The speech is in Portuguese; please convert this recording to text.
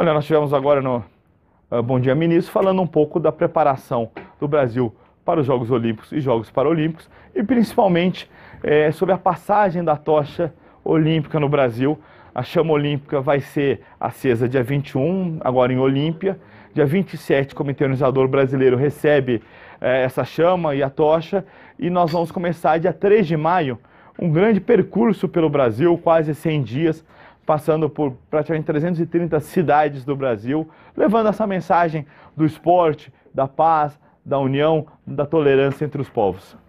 Olha, nós tivemos agora no ah, Bom Dia Ministro falando um pouco da preparação do Brasil para os Jogos Olímpicos e Jogos Paralímpicos e principalmente é, sobre a passagem da tocha olímpica no Brasil. A chama olímpica vai ser acesa dia 21, agora em Olímpia. Dia 27, o Comitê Organizador Brasileiro recebe é, essa chama e a tocha. E nós vamos começar dia 3 de maio um grande percurso pelo Brasil, quase 100 dias, passando por praticamente 330 cidades do Brasil, levando essa mensagem do esporte, da paz, da união, da tolerância entre os povos.